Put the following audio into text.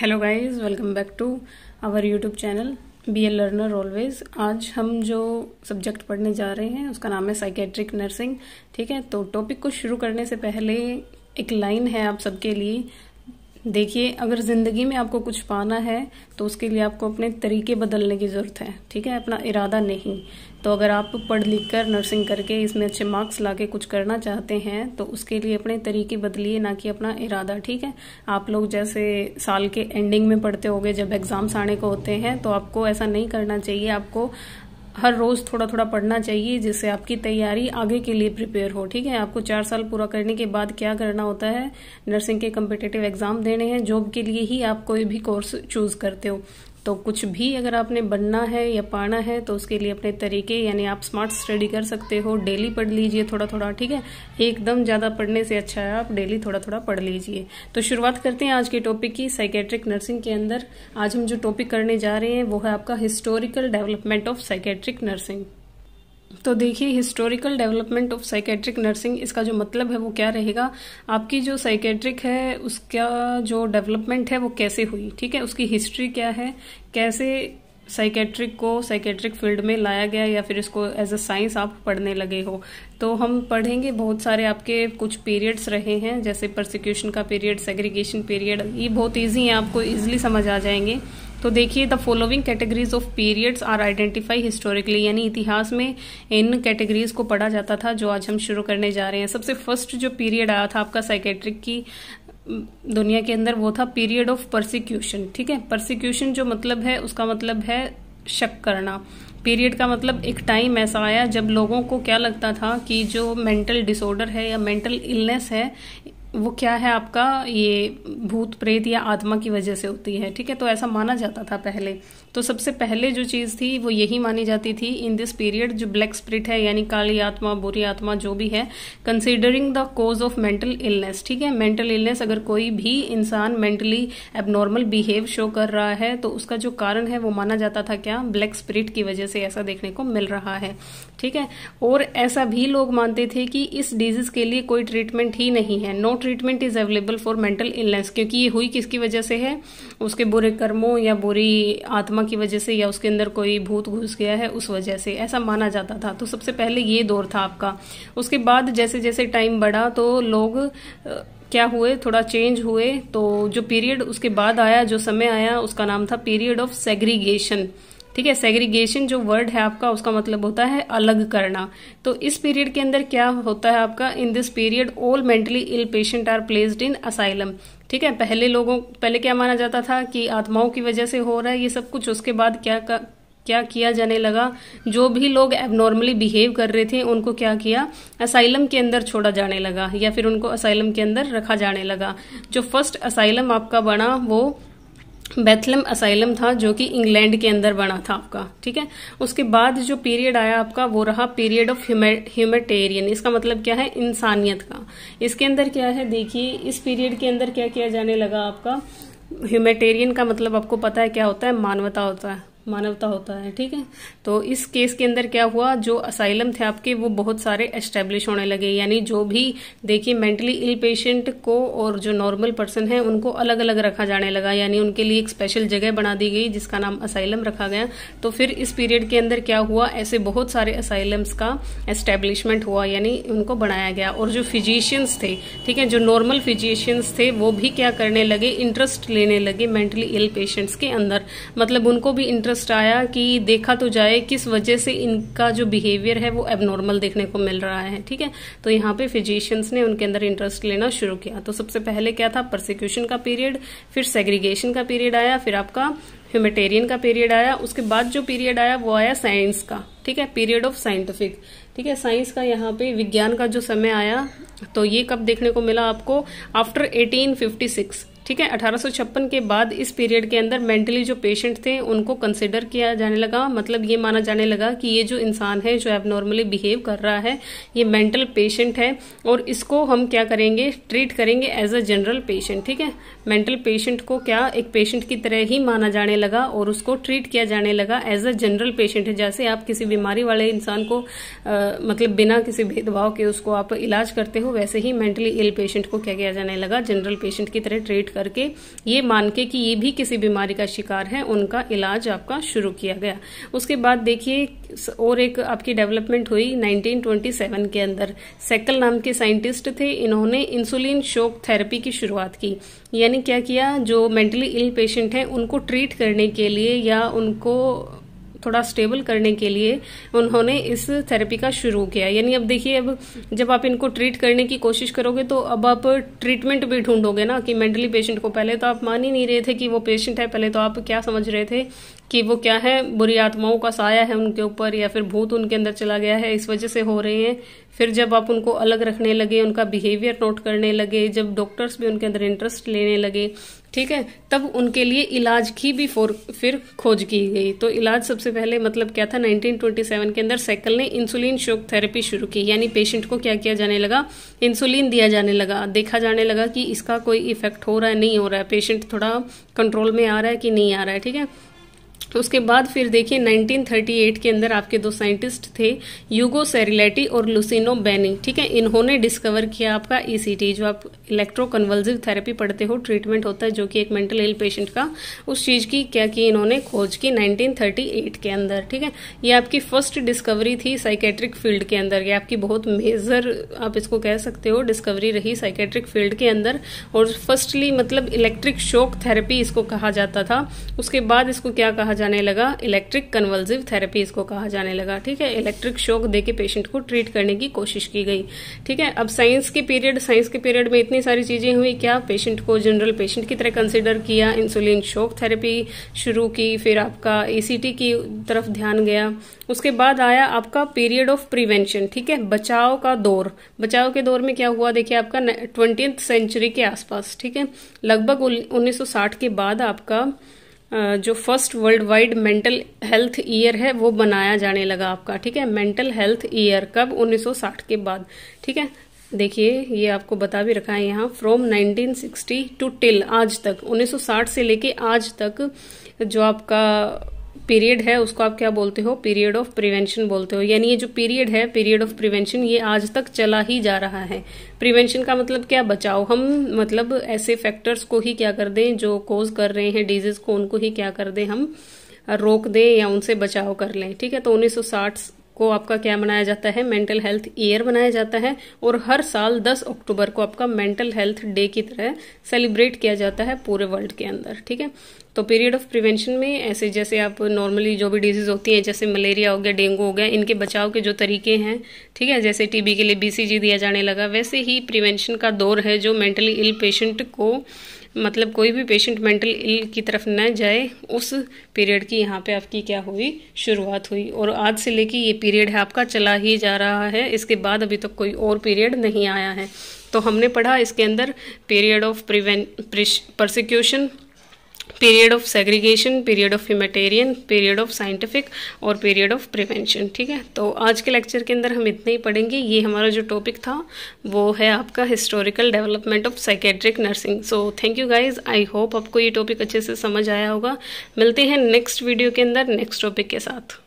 hello guys welcome back to our YouTube channel be a learner always आज हम जो subject पढ़ने जा रहे हैं उसका नाम है साइकेट्रिक नर्सिंग ठीक है तो टॉपिक को शुरू करने से पहले एक लाइन है आप सबके लिए देखिए अगर ज़िंदगी में आपको कुछ पाना है तो उसके लिए आपको अपने तरीके बदलने की ज़रूरत है ठीक है अपना इरादा नहीं तो अगर आप पढ़ लिख कर नर्सिंग करके इसमें अच्छे मार्क्स ला के कुछ करना चाहते हैं तो उसके लिए अपने तरीके बदलिए ना कि अपना इरादा ठीक है आप लोग जैसे साल के एंडिंग में पढ़ते होगे जब एग्ज़ाम्स आने को होते हैं तो आपको ऐसा नहीं करना चाहिए आपको हर रोज थोड़ा थोड़ा पढ़ना चाहिए जिससे आपकी तैयारी आगे के लिए प्रिपेयर हो ठीक है आपको चार साल पूरा करने के बाद क्या करना होता है नर्सिंग के कम्पिटेटिव एग्जाम देने हैं जॉब के लिए ही आप कोई भी कोर्स चूज करते हो तो कुछ भी अगर आपने बनना है या पाना है तो उसके लिए अपने तरीके यानी आप स्मार्ट स्टडी कर सकते हो डेली पढ़ लीजिए थोड़ा थोड़ा ठीक है एकदम ज़्यादा पढ़ने से अच्छा है आप डेली थोड़ा थोड़ा पढ़ लीजिए तो शुरुआत करते हैं आज के टॉपिक की साइकेट्रिक नर्सिंग के अंदर आज हम जो टॉपिक करने जा रहे हैं वो है आपका historical development of psychiatric nursing तो देखिए historical development of psychiatric nursing इसका जो मतलब है वो क्या रहेगा आपकी जो साइकेट्रिक है उसका जो डेवलपमेंट है वो कैसे हुई ठीक है उसकी हिस्ट्री क्या है कैसे साइकेट्रिक को साइकेट्रिक फील्ड में लाया गया या फिर इसको एज अ साइंस आप पढ़ने लगे हो तो हम पढ़ेंगे बहुत सारे आपके कुछ पीरियड्स रहे हैं जैसे प्रोसिक्यूशन का पीरियड सेग्रीगेशन पीरियड ये बहुत ईजी है आपको ईजिली समझ आ जाएंगे तो देखिए the following categories of periods are identified historically यानी इतिहास में इन कैटेगरीज को पढ़ा जाता था जो आज हम शुरू करने जा रहे हैं सबसे फर्स्ट जो पीरियड आया था आपका साइकेट्रिक की दुनिया के अंदर वो था पीरियड ऑफ परसिक्यूशन ठीक है परसिक्यूशन जो मतलब है उसका मतलब है शक करना पीरियड का मतलब एक टाइम ऐसा आया जब लोगों को क्या लगता था कि जो मेंटल डिसऑर्डर है या मेंटल इलनेस है वो क्या है आपका ये भूत प्रेत या आत्मा की वजह से होती है ठीक है तो ऐसा माना जाता था पहले तो सबसे पहले जो चीज़ थी वो यही मानी जाती थी इन दिस पीरियड जो ब्लैक स्प्रिट है यानी काली आत्मा बुरी आत्मा जो भी है considering the cause of mental illness ठीक है मेंटल इलनेस अगर कोई भी इंसान मेंटली एबनॉर्मल बिहेव शो कर रहा है तो उसका जो कारण है वो माना जाता था क्या ब्लैक स्प्रिट की वजह से ऐसा देखने को मिल रहा है ठीक है और ऐसा भी लोग मानते थे कि इस डिजीज के लिए कोई ट्रीटमेंट ही नहीं है no treatment is available for mental illness क्योंकि ये हुई किसकी वजह से है उसके बुरे कर्मों या बुरी आत्मा की वजह से या उसके अंदर कोई भूत घुस गया है उस वजह से ऐसा माना जाता था तो सबसे पहले ये दौर था आपका उसके बाद जैसे जैसे टाइम बढ़ा तो लोग क्या हुए थोड़ा चेंज हुए तो जो पीरियड उसके बाद आया जो समय आया उसका नाम था पीरियड ऑफ सेग्रीगेशन ठीक है सेग्रीगेशन जो वर्ड है आपका उसका मतलब होता है अलग करना तो इस पीरियड के अंदर क्या होता है आपका in this period all mentally ill patient are placed in asylum ठीक है पहले लोगों पहले क्या माना जाता था कि आत्माओं की वजह से हो रहा है ये सब कुछ उसके बाद क्या का, क्या किया जाने लगा जो भी लोग एबनॉर्मली बिहेव कर रहे थे उनको क्या किया असाइलम के अंदर छोड़ा जाने लगा या फिर उनको असाइलम के अंदर रखा जाने लगा जो फर्स्ट असाइलम आपका बना वो बैथलम असाइलम था जो कि इंग्लैंड के अंदर बना था आपका ठीक है उसके बाद जो पीरियड आया आपका वो रहा पीरियड ऑफ ह्यूमेटेरियन इसका मतलब क्या है इंसानियत का इसके अंदर क्या है देखिए इस पीरियड के अंदर क्या किया जाने लगा आपका ह्यूमेटेरियन का मतलब आपको पता है क्या होता है मानवता होता है मानवता होता है ठीक है तो इस केस के अंदर क्या हुआ जो असाइलम थे आपके वो बहुत सारे एस्टेब्लिश होने लगे यानी जो भी देखिए मेंटली इल पेशेंट को और जो नॉर्मल पर्सन है उनको अलग अलग रखा जाने लगा यानी उनके लिए एक स्पेशल जगह बना दी गई जिसका नाम असाइलम रखा गया तो फिर इस पीरियड के अंदर क्या हुआ ऐसे बहुत सारे असाइलम्स का एस्टेब्लिशमेंट हुआ यानी उनको बनाया गया और जो फिजिशियंस थे ठीक है जो नॉर्मल फिजिशियंस थे वो भी क्या करने लगे इंटरेस्ट लेने लगे मेंटली इल पेशेंट्स के अंदर मतलब उनको भी इंटरेस्ट इंटरेस्ट आया कि देखा तो जाए किस वजह से इनका जो बिहेवियर है वो एबनॉर्मल देखने को मिल रहा है ठीक है तो यहाँ पे फिजिशियंस ने उनके अंदर इंटरेस्ट लेना शुरू किया तो सबसे पहले क्या था प्रोसिक्यूशन का पीरियड फिर सेग्रीगेशन का पीरियड आया फिर आपका ह्यूमेटेरियन का पीरियड आया उसके बाद जो पीरियड आया वो आया साइंस का ठीक है पीरियड ऑफ साइंटिफिक ठीक है साइंस का यहाँ पे विज्ञान का जो समय आया तो ये कब देखने को मिला आपको आफ्टर 1856 ठीक है अठारह के बाद इस पीरियड के अंदर मेंटली जो पेशेंट थे उनको कंसिडर किया जाने लगा मतलब ये माना जाने लगा कि ये जो इंसान है जो एबनॉर्मली बिहेव कर रहा है ये मेंटल पेशेंट है और इसको हम क्या करेंगे ट्रीट करेंगे एज अ जनरल पेशेंट ठीक है मेंटल पेशेंट को क्या एक पेशेंट की तरह ही माना जाने लगा और उसको ट्रीट किया जाने लगा एज अ जनरल पेशेंट है जैसे आप किसी बीमारी वाले इंसान को आ, मतलब बिना किसी भेदभाव के उसको आप इलाज करते हो वैसे ही मेंटली इल पेशेंट को क्या किया जाने लगा जनरल पेशेंट की तरह ट्रीट करके ये मान के कि ये भी किसी बीमारी का शिकार है उनका इलाज आपका शुरू किया गया उसके बाद देखिए और एक आपकी डेवलपमेंट हुई 1927 के अंदर सेकल नाम के साइंटिस्ट थे इन्होंने इंसुलिन शोक थेरेपी की शुरुआत की यानी क्या किया जो मेंटली इल पेशेंट हैं उनको ट्रीट करने के लिए या उनको थोड़ा स्टेबल करने के लिए उन्होंने इस थेरेपी का शुरू किया यानी अब देखिए अब जब आप इनको ट्रीट करने की कोशिश करोगे तो अब आप ट्रीटमेंट भी ढूंढोगे ना कि मेंटली पेशेंट को पहले तो आप मान ही नहीं रहे थे कि वो पेशेंट है पहले तो आप क्या समझ रहे थे कि वो क्या है बुरी आत्माओं का साया है उनके ऊपर या फिर भूत उनके अंदर चला गया है इस वजह से हो रहे हैं फिर जब आप उनको अलग रखने लगे उनका बिहेवियर नोट करने लगे जब डॉक्टर्स भी उनके अंदर इंटरेस्ट लेने लगे ठीक है तब उनके लिए इलाज की भी फोर फिर खोज की गई तो इलाज सबसे पहले मतलब क्या था 1927 के अंदर सैकल ने इंसुलिन शोक थेरेपी शुरू की यानी पेशेंट को क्या किया जाने लगा इंसुलिन दिया जाने लगा देखा जाने लगा कि इसका कोई इफेक्ट हो रहा है नहीं हो रहा है पेशेंट थोड़ा कंट्रोल में आ रहा है कि नहीं आ रहा है ठीक है तो उसके बाद फिर देखिए 1938 के अंदर आपके दो साइंटिस्ट थे यूगो सेरिलेटी और लुसिनो बेनी ठीक है इन्होंने डिस्कवर किया आपका ईसीटी e जो आप इलेक्ट्रो थेरेपी पढ़ते हो ट्रीटमेंट होता है जो कि एक मेंटल हेल्थ पेशेंट का उस चीज़ की क्या की इन्होंने खोज की 1938 के अंदर ठीक है ये आपकी फर्स्ट डिस्कवरी थी साइकेट्रिक फील्ड के अंदर ये आपकी बहुत मेजर आप इसको कह सकते हो डिस्कवरी रही साइकेट्रिक फील्ड के अंदर और फर्स्टली मतलब इलेक्ट्रिक शोक थेरेपी इसको कहा जाता था उसके बाद इसको क्या कहा कहा जाने लगा इलेक्ट्रिक कन्वल्सिव थेरेपी इसको कहा जाने लगा ठीक है इलेक्ट्रिक शॉक देके पेशेंट को ट्रीट करने की कोशिश की गई ठीक है अब साइंस के पीरियड साइंस के पीरियड में इतनी सारी चीजें हुई क्या पेशेंट को जनरल पेशेंट की तरह कंसिडर किया इंसुलिन शोक थेरेपी शुरू की फिर आपका ई e की तरफ ध्यान गया उसके बाद आया आपका पीरियड ऑफ प्रिवेंशन ठीक है बचाव का दौर बचाव के दौर में क्या हुआ देखिए आपका ट्वेंटी सेंचुरी के आसपास ठीक है लगभग 1960 के बाद आपका जो first worldwide mental health year है वो बनाया जाने लगा आपका ठीक है मेंटल हेल्थ ईयर कब 1960 के बाद ठीक है देखिए ये आपको बता भी रखा है यहाँ फ्रॉम 1960 टू टिल आज तक 1960 से लेके आज तक जो आपका पीरियड है उसको आप क्या बोलते हो पीरियड ऑफ प्रिवेंशन बोलते हो यानी ये जो पीरियड है पीरियड ऑफ प्रिवेंशन ये आज तक चला ही जा रहा है प्रिवेंशन का मतलब क्या बचाओ हम मतलब ऐसे फैक्टर्स को ही क्या कर दें जो कोज कर रहे हैं डिजीज को उनको ही क्या कर दें हम रोक दें या उनसे बचाव कर लें ठीक है तो 1960 को आपका क्या मनाया जाता है मेंटल हेल्थ ईयर मनाया जाता है और हर साल 10 अक्टूबर को आपका मेंटल हेल्थ डे की तरह सेलिब्रेट किया जाता है पूरे वर्ल्ड के अंदर ठीक है तो पीरियड ऑफ प्रिवेंशन में ऐसे जैसे आप नॉर्मली जो भी डिजीज़ होती हैं जैसे मलेरिया हो गया डेंगू हो गया इनके बचाव के जो तरीके हैं ठीक है जैसे टीबी के लिए बीसीजी दिया जाने लगा वैसे ही प्रिवेंशन का दौर है जो मेंटली इल पेशेंट को मतलब कोई भी पेशेंट मेंटल इल की तरफ न जाए उस पीरियड की यहाँ पे आपकी क्या हुई शुरुआत हुई और आज से लेके ये पीरियड है आपका चला ही जा रहा है इसके बाद अभी तक तो कोई और पीरियड नहीं आया है तो हमने पढ़ा इसके अंदर पीरियड ऑफ प्रिवें प्रसिक्यूशन प्रिश persecution period of segregation period of humanitarian period of scientific और पीरियड ऑफ प्रिवेंशन ठीक है तो आज के लेक्चर के अंदर हम इतने ही पढ़ेंगे ये हमारा जो टॉपिक था वो है आपका historical development of psychiatric nursing so thank you guys I hope आपको ये टॉपिक अच्छे से समझ आया होगा मिलते हैं नेक्स्ट वीडियो के अंदर नेक्स्ट टॉपिक के साथ